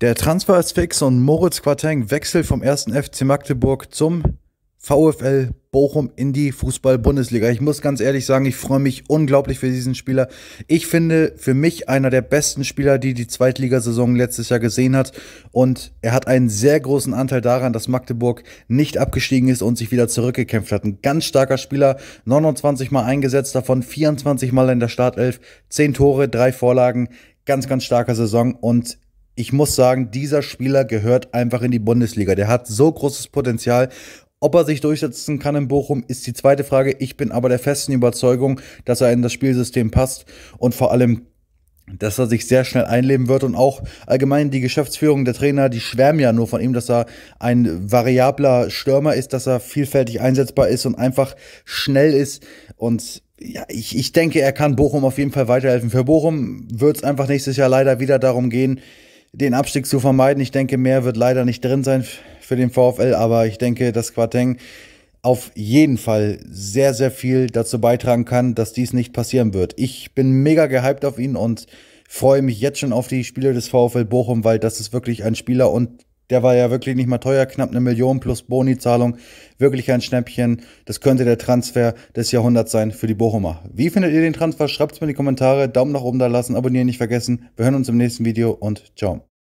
Der Transfer ist fix und Moritz Quarteng wechselt vom 1. FC Magdeburg zum VfL Bochum in die Fußball-Bundesliga. Ich muss ganz ehrlich sagen, ich freue mich unglaublich für diesen Spieler. Ich finde, für mich einer der besten Spieler, die die Zweitligasaison letztes Jahr gesehen hat. Und er hat einen sehr großen Anteil daran, dass Magdeburg nicht abgestiegen ist und sich wieder zurückgekämpft hat. Ein ganz starker Spieler, 29 Mal eingesetzt, davon 24 Mal in der Startelf, 10 Tore, 3 Vorlagen. Ganz, ganz starker Saison und ich muss sagen, dieser Spieler gehört einfach in die Bundesliga. Der hat so großes Potenzial. Ob er sich durchsetzen kann in Bochum, ist die zweite Frage. Ich bin aber der festen Überzeugung, dass er in das Spielsystem passt und vor allem dass er sich sehr schnell einleben wird und auch allgemein die Geschäftsführung der Trainer, die schwärmen ja nur von ihm, dass er ein variabler Stürmer ist, dass er vielfältig einsetzbar ist und einfach schnell ist und ja, ich, ich denke, er kann Bochum auf jeden Fall weiterhelfen. Für Bochum wird es einfach nächstes Jahr leider wieder darum gehen, den Abstieg zu vermeiden. Ich denke, mehr wird leider nicht drin sein für den VfL, aber ich denke, dass Quateng auf jeden Fall sehr, sehr viel dazu beitragen kann, dass dies nicht passieren wird. Ich bin mega gehypt auf ihn und freue mich jetzt schon auf die Spiele des VfL Bochum, weil das ist wirklich ein Spieler und der war ja wirklich nicht mal teuer, knapp eine Million plus Bonizahlung. Wirklich ein Schnäppchen. Das könnte der Transfer des Jahrhunderts sein für die Bochumer. Wie findet ihr den Transfer? Schreibt es mir in die Kommentare. Daumen nach oben da lassen, abonnieren nicht vergessen. Wir hören uns im nächsten Video und ciao.